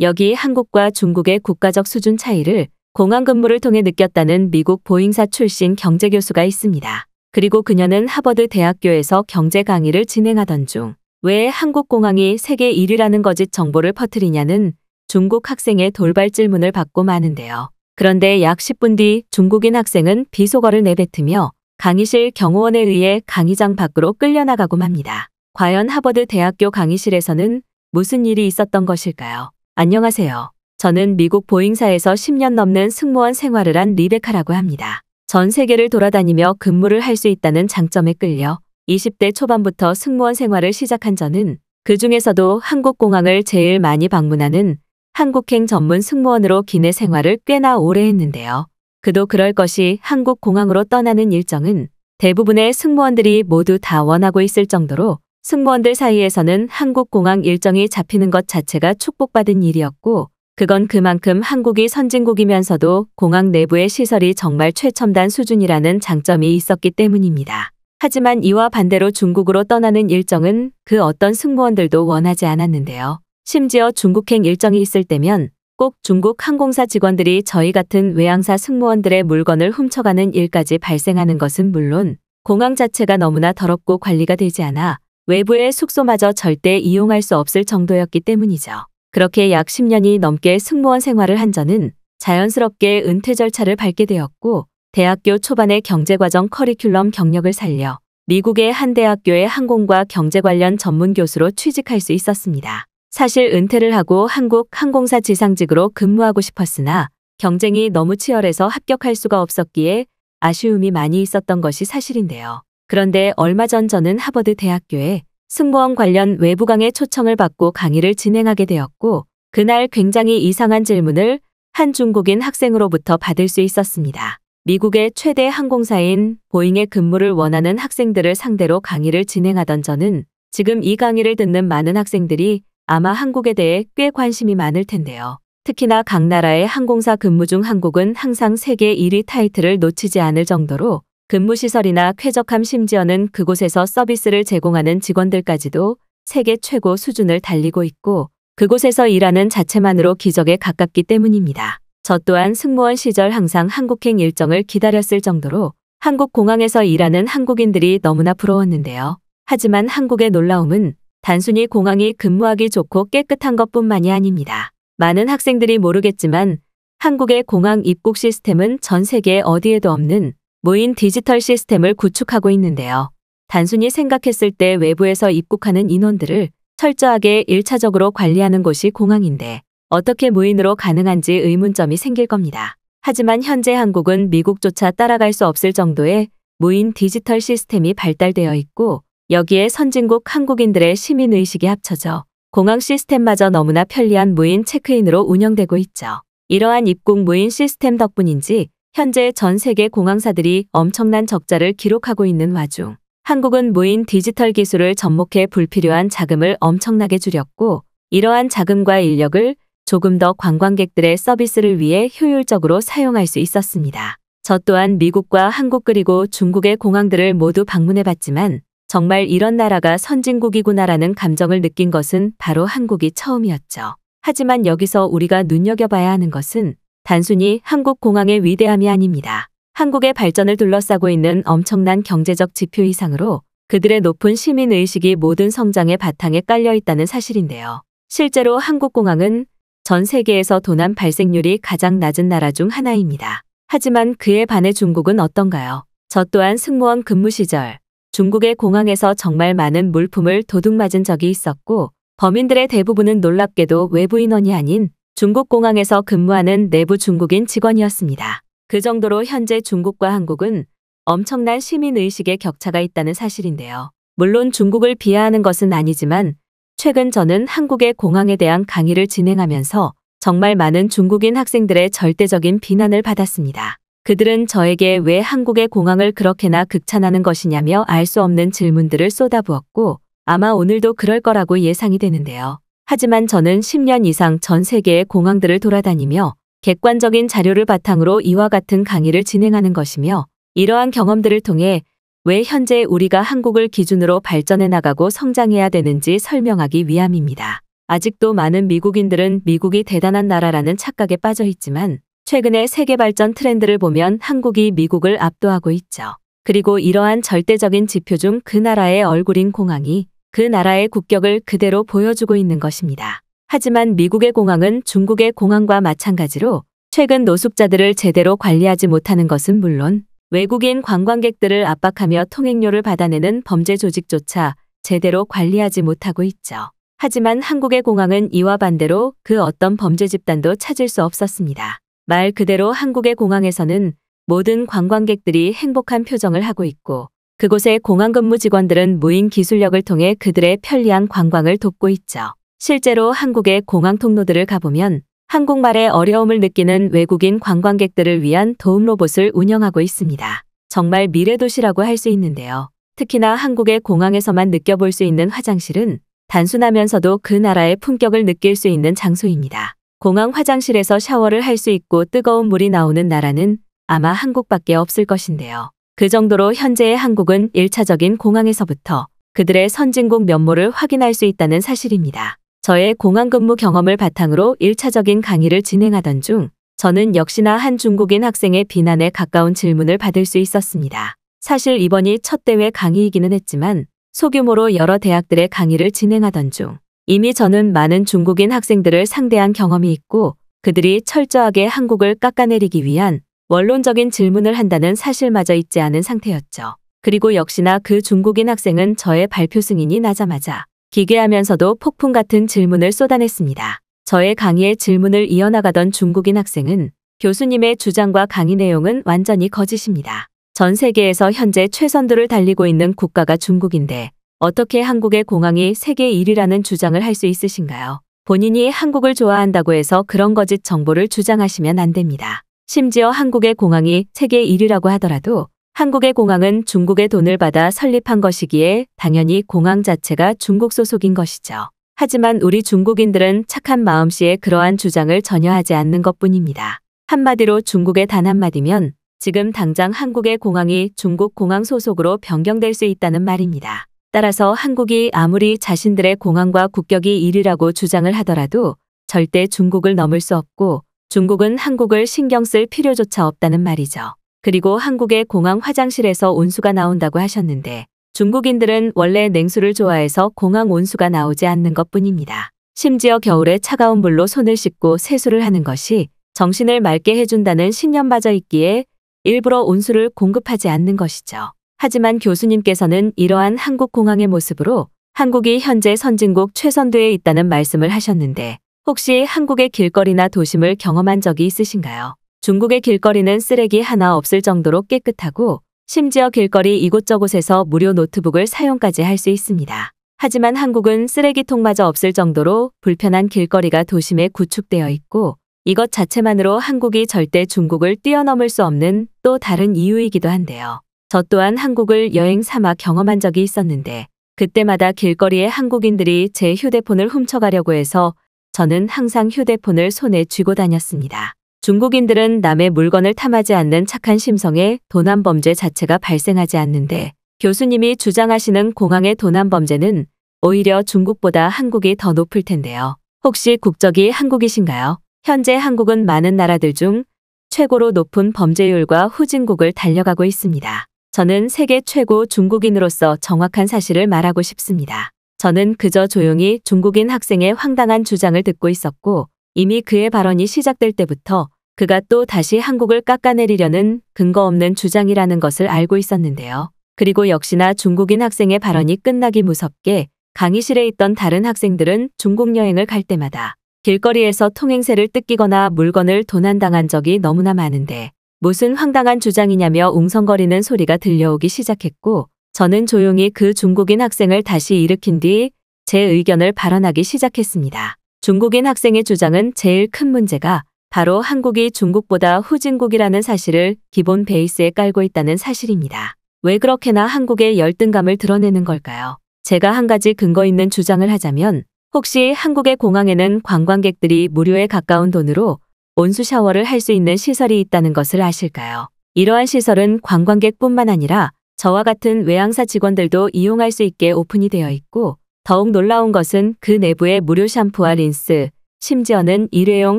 여기 한국과 중국의 국가적 수준 차이를 공항 근무를 통해 느꼈다는 미국 보잉사 출신 경제 교수가 있습니다. 그리고 그녀는 하버드 대학교에서 경제 강의를 진행하던 중 왜 한국 공항이 세계 1위라는 거짓 정보를 퍼뜨리냐는 중국 학생의 돌발 질문을 받고 마는데요. 그런데 약 10분 뒤 중국인 학생은 비속어를 내뱉으며 강의실 경호원에 의해 강의장 밖으로 끌려나가고 맙니다. 과연 하버드 대학교 강의실에서는 무슨 일이 있었던 것일까요? 안녕하세요. 저는 미국 보잉사에서 10년 넘는 승무원 생활을 한 리베카라고 합니다. 전 세계를 돌아다니며 근무를 할 수 있다는 장점에 끌려 20대 초반부터 승무원 생활을 시작한 저는 그 중에서도 한국공항을 제일 많이 방문하는 한국행 전문 승무원으로 기내 생활을 꽤나 오래 했는데요. 그도 그럴 것이 한국공항으로 떠나는 일정은 대부분의 승무원들이 모두 다 원하고 있을 정도로 승무원들 사이에서는 한국공항 일정이 잡히는 것 자체가 축복받은 일이었고 그건 그만큼 한국이 선진국이면서도 공항 내부의 시설이 정말 최첨단 수준이라는 장점이 있었기 때문입니다. 하지만 이와 반대로 중국으로 떠나는 일정은 그 어떤 승무원들도 원하지 않았는데요. 심지어 중국행 일정이 있을 때면 꼭 중국 항공사 직원들이 저희 같은 외항사 승무원들의 물건을 훔쳐가는 일까지 발생하는 것은 물론 공항 자체가 너무나 더럽고 관리가 되지 않아 외부의 숙소마저 절대 이용할 수 없을 정도였기 때문이죠. 그렇게 약 10년이 넘게 승무원 생활을 한 저는 자연스럽게 은퇴 절차를 밟게 되었고 대학교 초반의 경제과정 커리큘럼 경력을 살려 미국의 한 대학교의 항공과 경제 관련 전문 교수로 취직할 수 있었습니다. 사실 은퇴를 하고 한국 항공사 지상직으로 근무하고 싶었으나 경쟁이 너무 치열해서 합격할 수가 없었기에 아쉬움이 많이 있었던 것이 사실인데요. 그런데 얼마 전 저는 하버드 대학교에 승무원 관련 외부 강의 초청을 받고 강의를 진행하게 되었고 그날 굉장히 이상한 질문을 한 중국인 학생으로부터 받을 수 있었습니다. 미국의 최대 항공사인 보잉의 근무를 원하는 학생들을 상대로 강의를 진행하던 저는 지금 이 강의를 듣는 많은 학생들이 아마 한국에 대해 꽤 관심이 많을 텐데요. 특히나 각 나라의 항공사 근무 중 한국은 항상 세계 1위 타이틀을 놓치지 않을 정도로 근무시설이나 쾌적함 심지어는 그곳에서 서비스를 제공하는 직원들까지도 세계 최고 수준을 달리고 있고 그곳에서 일하는 자체만으로 기적에 가깝기 때문입니다. 저 또한 승무원 시절 항상 한국행 일정을 기다렸을 정도로 한국 공항에서 일하는 한국인들이 너무나 부러웠는데요. 하지만 한국의 놀라움은 단순히 공항이 근무하기 좋고 깨끗한 것뿐만이 아닙니다. 많은 학생들이 모르겠지만 한국의 공항 입국 시스템은 전 세계 어디에도 없는 무인 디지털 시스템을 구축하고 있는데요. 단순히 생각했을 때 외부에서 입국하는 인원들을 철저하게 1차적으로 관리하는 곳이 공항인데 어떻게 무인으로 가능한지 의문점이 생길 겁니다. 하지만 현재 한국은 미국조차 따라갈 수 없을 정도의 무인 디지털 시스템이 발달되어 있고 여기에 선진국 한국인들의 시민의식이 합쳐져 공항 시스템마저 너무나 편리한 무인 체크인으로 운영되고 있죠. 이러한 입국 무인 시스템 덕분인지 현재 전 세계 공항사들이 엄청난 적자를 기록하고 있는 와중 한국은 무인 디지털 기술을 접목해 불필요한 자금을 엄청나게 줄였고 이러한 자금과 인력을 조금 더 관광객들의 서비스를 위해 효율적으로 사용할 수 있었습니다. 저 또한 미국과 한국 그리고 중국의 공항들을 모두 방문해봤지만 정말 이런 나라가 선진국이구나라는 감정을 느낀 것은 바로 한국이 처음이었죠. 하지만 여기서 우리가 눈여겨봐야 하는 것은 단순히 한국 공항의 위대함이 아닙니다. 한국의 발전을 둘러싸고 있는 엄청난 경제적 지표 이상으로 그들의 높은 시민의식이 모든 성장의 바탕에 깔려 있다는 사실인데요. 실제로 한국공항은 전 세계에서 도난 발생률이 가장 낮은 나라 중 하나입니다. 하지만 그에 반해 중국은 어떤가요? 저 또한 승무원 근무 시절 중국의 공항에서 정말 많은 물품을 도둑맞은 적이 있었고 범인들의 대부분은 놀랍게도 외부 인원이 아닌 중국 공항에서 근무하는 내부 중국인 직원이었습니다. 그 정도로 현재 중국과 한국은 엄청난 시민의식의 격차가 있다는 사실인데요. 물론 중국을 비하하는 것은 아니지만 최근 저는 한국의 공항에 대한 강의를 진행하면서 정말 많은 중국인 학생들의 절대적인 비난을 받았습니다. 그들은 저에게 왜 한국의 공항을 그렇게나 극찬하는 것이냐며 알 수 없는 질문들을 쏟아부었고 아마 오늘도 그럴 거라고 예상이 되는데요. 하지만 저는 10년 이상 전 세계의 공항들을 돌아다니며 객관적인 자료를 바탕으로 이와 같은 강의를 진행하는 것이며 이러한 경험들을 통해 왜 현재 우리가 한국을 기준으로 발전해 나가고 성장해야 되는지 설명하기 위함입니다. 아직도 많은 미국인들은 미국이 대단한 나라라는 착각에 빠져 있지만 최근의 세계 발전 트렌드를 보면 한국이 미국을 압도하고 있죠. 그리고 이러한 절대적인 지표 중 그 나라의 얼굴인 공항이 그 나라의 국격을 그대로 보여주고 있는 것입니다. 하지만 미국의 공항은 중국의 공항과 마찬가지로 최근 노숙자들을 제대로 관리하지 못하는 것은 물론 외국인 관광객들을 압박하며 통행료를 받아내는 범죄 조직조차 제대로 관리하지 못하고 있죠. 하지만 한국의 공항은 이와 반대로 그 어떤 범죄 집단도 찾을 수 없었습니다. 말 그대로 한국의 공항에서는 모든 관광객들이 행복한 표정을 하고 있고 그곳의 공항 근무 직원들은 무인 기술력을 통해 그들의 편리한 관광을 돕고 있죠. 실제로 한국의 공항 통로들을 가보면 한국말의 어려움을 느끼는 외국인 관광객들을 위한 도움 로봇을 운영하고 있습니다. 정말 미래도시라고 할 수 있는데요. 특히나 한국의 공항에서만 느껴볼 수 있는 화장실은 단순하면서도 그 나라의 품격을 느낄 수 있는 장소입니다. 공항 화장실에서 샤워를 할 수 있고 뜨거운 물이 나오는 나라는 아마 한국밖에 없을 것인데요. 그 정도로 현재의 한국은 1차적인 공항에서부터 그들의 선진국 면모를 확인할 수 있다는 사실입니다. 저의 공항 근무 경험을 바탕으로 1차적인 강의를 진행하던 중 저는 역시나 한 중국인 학생의 비난에 가까운 질문을 받을 수 있었습니다. 사실 이번이 첫 대회 강의이기는 했지만 소규모로 여러 대학들의 강의를 진행하던 중 이미 저는 많은 중국인 학생들을 상대한 경험이 있고 그들이 철저하게 한국을 깎아내리기 위한 원론적인 질문을 한다는 사실마저 잊지 않은 상태였죠. 그리고 역시나 그 중국인 학생은 저의 발표 승인이 나자마자 기괴하면서도 폭풍 같은 질문을 쏟아냈습니다. 저의 강의에 질문을 이어나가던 중국인 학생은 교수님의 주장과 강의 내용은 완전히 거짓입니다. 전 세계에서 현재 최선두를 달리고 있는 국가가 중국인데 어떻게 한국의 공항이 세계 1위라는 주장을 할 수 있으신가요? 본인이 한국을 좋아한다고 해서 그런 거짓 정보를 주장하시면 안 됩니다. 심지어 한국의 공항이 세계 1위라고 하더라도 한국의 공항은 중국의 돈을 받아 설립한 것이기에 당연히 공항 자체가 중국 소속인 것이죠. 하지만 우리 중국인들은 착한 마음씨에 그러한 주장을 전혀 하지 않는 것뿐입니다. 한마디로 중국의 단 한마디면 지금 당장 한국의 공항이 중국 공항 소속으로 변경될 수 있다는 말입니다. 따라서 한국이 아무리 자신들의 공항과 국격이 1위라고 주장을 하더라도 절대 중국을 넘을 수 없고 중국은 한국을 신경 쓸 필요조차 없다는 말이죠. 그리고 한국의 공항 화장실에서 온수가 나온다고 하셨는데 중국인들은 원래 냉수를 좋아해서 공항 온수가 나오지 않는 것 뿐입니다. 심지어 겨울에 차가운 물로 손을 씻고 세수를 하는 것이 정신을 맑게 해준다는 신념마저 있기에 일부러 온수를 공급하지 않는 것이죠. 하지만 교수님께서는 이러한 한국 공항의 모습으로 한국이 현재 선진국 최선도에 있다는 말씀을 하셨는데 혹시 한국의 길거리나 도심을 경험한 적이 있으신가요? 중국의 길거리는 쓰레기 하나 없을 정도로 깨끗하고 심지어 길거리 이곳저곳에서 무료 노트북을 사용까지 할 수 있습니다. 하지만 한국은 쓰레기통마저 없을 정도로 불편한 길거리가 도심에 구축되어 있고 이것 자체만으로 한국이 절대 중국을 뛰어넘을 수 없는 또 다른 이유이기도 한데요. 저 또한 한국을 여행 삼아 경험한 적이 있었는데 그때마다 길거리에 한국인들이 제 휴대폰을 훔쳐가려고 해서 저는 항상 휴대폰을 손에 쥐고 다녔습니다. 중국인들은 남의 물건을 탐하지 않는 착한 심성에 도난 범죄 자체가 발생하지 않는데 교수님이 주장하시는 공항의 도난 범죄는 오히려 중국보다 한국이 더 높을 텐데요. 혹시 국적이 한국이신가요? 현재 한국은 많은 나라들 중 최고로 높은 범죄율과 후진국을 달려가고 있습니다. 저는 세계 최고 중국인으로서 정확한 사실을 말하고 싶습니다. 저는 그저 조용히 중국인 학생의 황당한 주장을 듣고 있었고 이미 그의 발언이 시작될 때부터 그가 또 다시 한국을 깎아내리려는 근거 없는 주장이라는 것을 알고 있었는데요. 그리고 역시나 중국인 학생의 발언이 끝나기 무섭게 강의실에 있던 다른 학생들은 중국 여행을 갈 때마다 길거리에서 통행세를 뜯기거나 물건을 도난당한 적이 너무나 많은데 무슨 황당한 주장이냐며 웅성거리는 소리가 들려오기 시작했고 저는 조용히 그 중국인 학생을 다시 일으킨 뒤 제 의견을 발언하기 시작했습니다. 중국인 학생의 주장은 제일 큰 문제가 바로 한국이 중국보다 후진국이라는 사실을 기본 베이스에 깔고 있다는 사실입니다. 왜 그렇게나 한국의 열등감을 드러내는 걸까요? 제가 한 가지 근거 있는 주장을 하자면 혹시 한국의 공항에는 관광객들이 무료에 가까운 돈으로 온수 샤워를 할 수 있는 시설이 있다는 것을 아실까요? 이러한 시설은 관광객뿐만 아니라 저와 같은 외항사 직원들도 이용할 수 있게 오픈이 되어 있고 더욱 놀라운 것은 그 내부에 무료 샴푸와 린스, 심지어는 일회용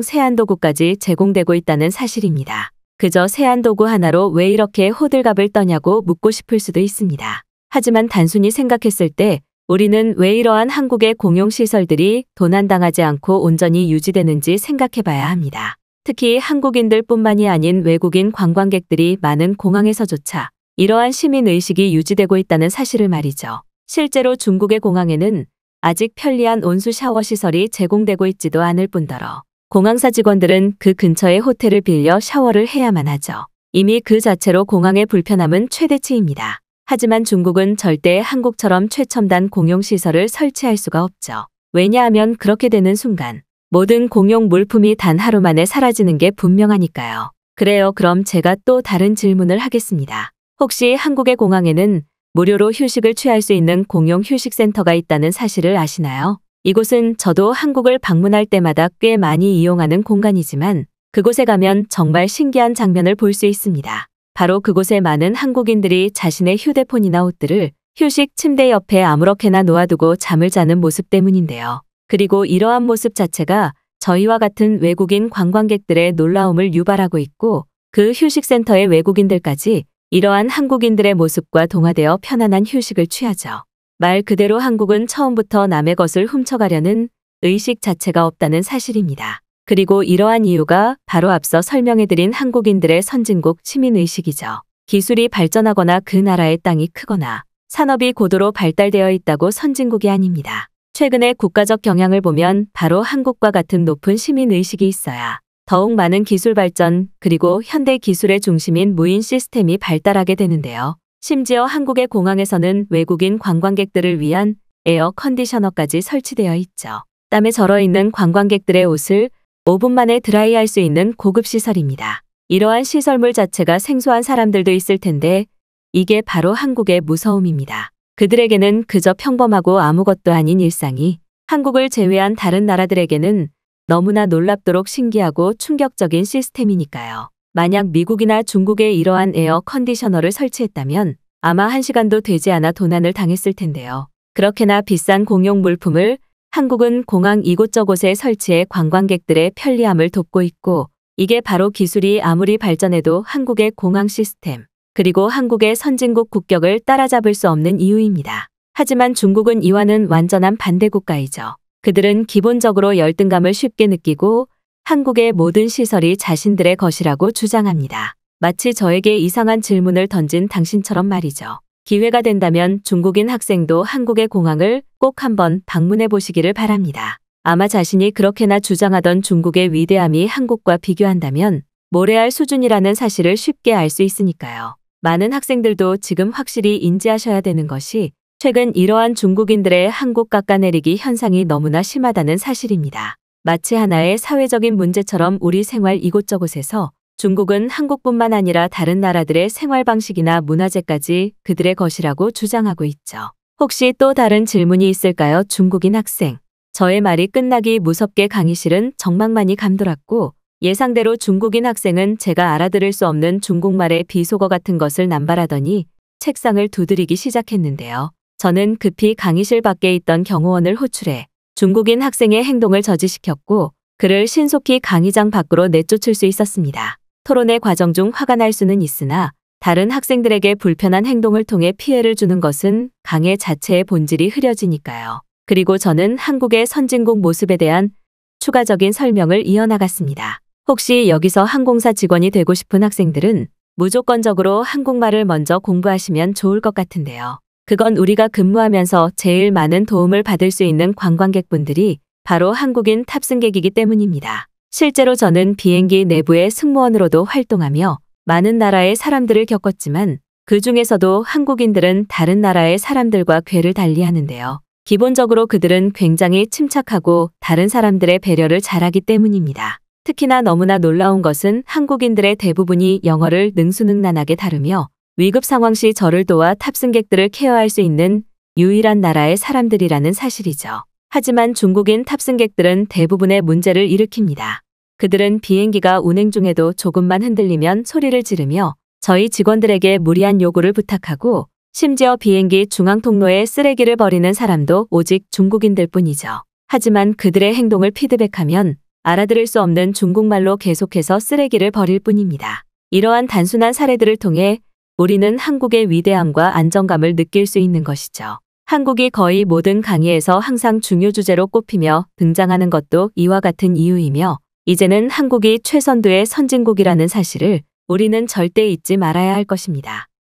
세안도구까지 제공되고 있다는 사실입니다. 그저 세안도구 하나로 왜 이렇게 호들갑을 떠냐고 묻고 싶을 수도 있습니다. 하지만 단순히 생각했을 때 우리는 왜 이러한 한국의 공용시설들이 도난당하지 않고 온전히 유지되는지 생각해 봐야 합니다. 특히 한국인들 뿐만이 아닌 외국인 관광객들이 많은 공항에서조차 이러한 시민의식이 유지되고 있다는 사실을 말이죠. 실제로 중국의 공항에는 아직 편리한 온수 샤워 시설이 제공되고 있지도 않을 뿐더러 공항사 직원들은 그 근처에 호텔을 빌려 샤워를 해야만 하죠. 이미 그 자체로 공항의 불편함은 최대치입니다. 하지만 중국은 절대 한국처럼 최첨단 공용시설을 설치할 수가 없죠. 왜냐하면 그렇게 되는 순간 모든 공용 물품이 단 하루 만에 사라지는 게 분명하니까요. 그래요. 그럼 제가 또 다른 질문을 하겠습니다. 혹시 한국의 공항에는 무료로 휴식을 취할 수 있는 공용 휴식센터가 있다는 사실을 아시나요? 이곳은 저도 한국을 방문할 때마다 꽤 많이 이용하는 공간이지만 그곳에 가면 정말 신기한 장면을 볼 수 있습니다. 바로 그곳에 많은 한국인들이 자신의 휴대폰이나 옷들을 휴식 침대 옆에 아무렇게나 놓아두고 잠을 자는 모습 때문인데요. 그리고 이러한 모습 자체가 저희와 같은 외국인 관광객들의 놀라움을 유발하고 있고 그 휴식센터의 외국인들까지 이러한 한국인들의 모습과 동화되어 편안한 휴식을 취하죠. 말 그대로 한국은 처음부터 남의 것을 훔쳐가려는 의식 자체가 없다는 사실입니다. 그리고 이러한 이유가 바로 앞서 설명해드린 한국인들의 선진국 시민의식이죠. 기술이 발전하거나 그 나라의 땅이 크거나 산업이 고도로 발달되어 있다고 선진국이 아닙니다. 최근의 국가적 경향을 보면 바로 한국과 같은 높은 시민의식이 있어야 더욱 많은 기술 발전 그리고 현대 기술의 중심인 무인 시스템이 발달하게 되는데요. 심지어 한국의 공항에서는 외국인 관광객들을 위한 에어 컨디셔너까지 설치되어 있죠. 땀에 절어 있는 관광객들의 옷을 5분 만에 드라이할 수 있는 고급 시설입니다. 이러한 시설물 자체가 생소한 사람들도 있을 텐데 이게 바로 한국의 무서움입니다. 그들에게는 그저 평범하고 아무것도 아닌 일상이 한국을 제외한 다른 나라들에게는 너무나 놀랍도록 신기하고 충격적인 시스템이니까요. 만약 미국이나 중국에 이러한 에어 컨디셔너를 설치했다면 아마 한시간도 되지 않아 도난을 당했을 텐데요. 그렇게나 비싼 공용 물품을 한국은 공항 이곳저곳에 설치해 관광객들의 편리함을 돕고 있고 이게 바로 기술이 아무리 발전해도 한국의 공항 시스템 그리고 한국의 선진국 국격을 따라잡을 수 없는 이유입니다. 하지만 중국은 이와는 완전한 반대 국가이죠. 그들은 기본적으로 열등감을 쉽게 느끼고 한국의 모든 시설이 자신들의 것이라고 주장합니다. 마치 저에게 이상한 질문을 던진 당신처럼 말이죠. 기회가 된다면 중국인 학생도 한국의 공항을 꼭 한번 방문해 보시기를 바랍니다. 아마 자신이 그렇게나 주장하던 중국의 위대함이 한국과 비교한다면 모래알 수준이라는 사실을 쉽게 알 수 있으니까요. 많은 학생들도 지금 확실히 인지하셔야 되는 것이 최근 이러한 중국인들의 한국 깎아내리기 현상이 너무나 심하다는 사실입니다. 마치 하나의 사회적인 문제처럼 우리 생활 이곳저곳에서 중국은 한국뿐만 아니라 다른 나라들의 생활 방식이나 문화재까지 그들의 것이라고 주장하고 있죠. 혹시 또 다른 질문이 있을까요? 중국인 학생. 저의 말이 끝나기 무섭게 강의실은 정막만이 감돌았고 예상대로 중국인 학생은 제가 알아들을 수 없는 중국말의 비속어 같은 것을 남발하더니 책상을 두드리기 시작했는데요. 저는 급히 강의실 밖에 있던 경호원을 호출해 중국인 학생의 행동을 저지시켰고 그를 신속히 강의장 밖으로 내쫓을 수 있었습니다. 토론의 과정 중 화가 날 수는 있으나 다른 학생들에게 불편한 행동을 통해 피해를 주는 것은 강의 자체의 본질이 흐려지니까요. 그리고 저는 한국의 선진국 모습에 대한 추가적인 설명을 이어나갔습니다. 혹시 여기서 항공사 직원이 되고 싶은 학생들은 무조건적으로 한국말을 먼저 공부하시면 좋을 것 같은데요. 그건 우리가 근무하면서 제일 많은 도움을 받을 수 있는 관광객분들이 바로 한국인 탑승객이기 때문입니다. 실제로 저는 비행기 내부의 승무원으로도 활동하며 많은 나라의 사람들을 겪었지만 그 중에서도 한국인들은 다른 나라의 사람들과 궤를 달리 하는데요. 기본적으로 그들은 굉장히 침착하고 다른 사람들의 배려를 잘하기 때문입니다. 특히나 너무나 놀라운 것은 한국인들의 대부분이 영어를 능수능란하게 다루며 위급 상황 시 저를 도와 탑승객들을 케어할 수 있는 유일한 나라의 사람들이라는 사실이죠. 하지만 중국인 탑승객들은 대부분의 문제를 일으킵니다. 그들은 비행기가 운행 중에도 조금만 흔들리면 소리를 지르며 저희 직원들에게 무리한 요구를 부탁하고 심지어 비행기 중앙 통로에 쓰레기를 버리는 사람도 오직 중국인들 뿐이죠. 하지만 그들의 행동을 피드백하면 알아들을 수 없는 중국말로 계속해서 쓰레기를 버릴 뿐입니다. 이러한 단순한 사례들을 통해 우리는 한국의 위대함과 안정감을 느낄 수 있는 것이죠. 한국이 거의 모든 강의에서 항상 중요 주제로 꼽히며 등장하는 것도 이와 같은 이유이며 이제는 한국이 최선도의 선진국이라는 사실을 우리는 절대 잊지 말아야 할 것입니다.